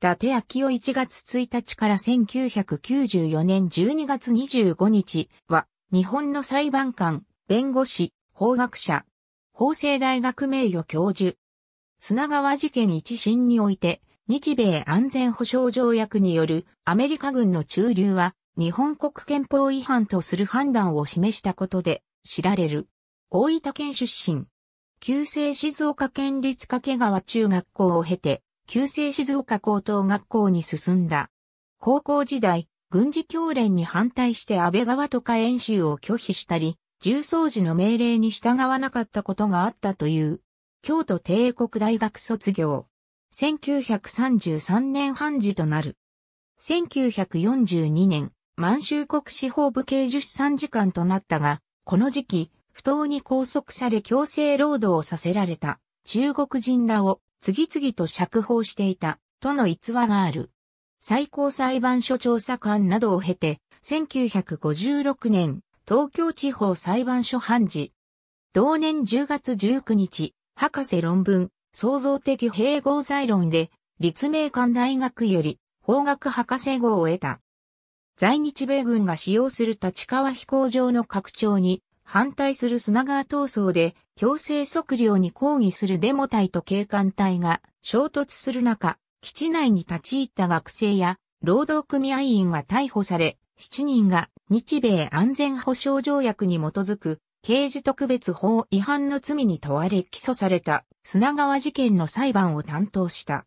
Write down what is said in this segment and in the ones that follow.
達明夫1月1日から1994年12月25日は、日本の裁判官、弁護士、法学者、法政大学名誉教授、砂川事件一審において、日米安全保障条約によるアメリカ軍の駐留は、日本国憲法違反とする判断を示したことで、知られる。大分県出身。旧制静岡県立掛川中学校を経て、旧制静岡高等学校に進んだ。高校時代、軍事教練に反対して安倍川とか演習を拒否したり、重装時の命令に従わなかったことがあったという、京都帝国大学卒業。1933年判事となる。1942年、満州国司法部刑事参時間となったが、この時期、不当に拘束され強制労働をさせられた中国人らを次々と釈放していた、との逸話がある。最高裁判所調査官などを経て、1956年、東京地方裁判所判事。同年10月19日、博士論文、創造的併合罪論で、立命館大学より、法学博士号を得た。在日米軍が使用する立川飛行場の拡張に反対する砂川闘争で強制測量に抗議するデモ隊と警官隊が衝突する中、基地内に立ち入った学生や労働組合員が逮捕され、7人が日米安全保障条約に基づく刑事特別法違反の罪に問われ起訴された砂川事件の裁判を担当した。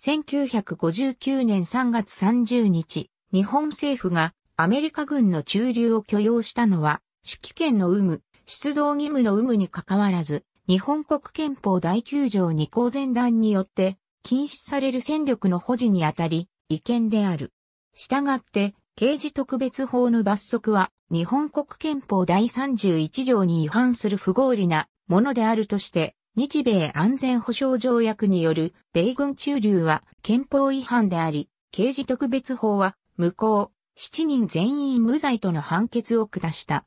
1959年3月30日、日本政府がアメリカ軍の駐留を許容したのは指揮権の有無、出動義務の有無にかかわらず、日本国憲法第9条二項前段によって、禁止される戦力の保持にあたり、違憲である。したがって、刑事特別法の罰則は、日本国憲法第31条に違反する不合理なものであるとして、日米安全保障条約による米軍駐留は憲法違反であり、刑事特別法は無効、7人全員無罪との判決を下した。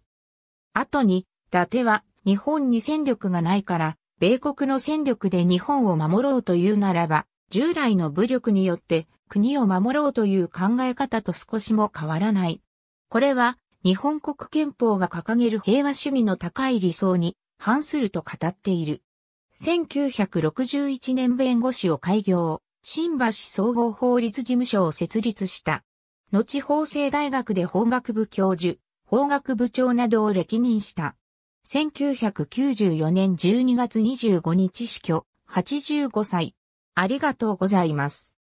後に、伊達は日本に戦力がないから、米国の戦力で日本を守ろうというならば、従来の武力によって国を守ろうという考え方と少しも変わらない。これは日本国憲法が掲げる平和主義の高い理想に反すると語っている。1961年弁護士を開業、新橋総合法律事務所を設立した。後法政大学で法学部教授、法学部長などを歴任した。1994年12月25日死去、85歳。ありがとうございます。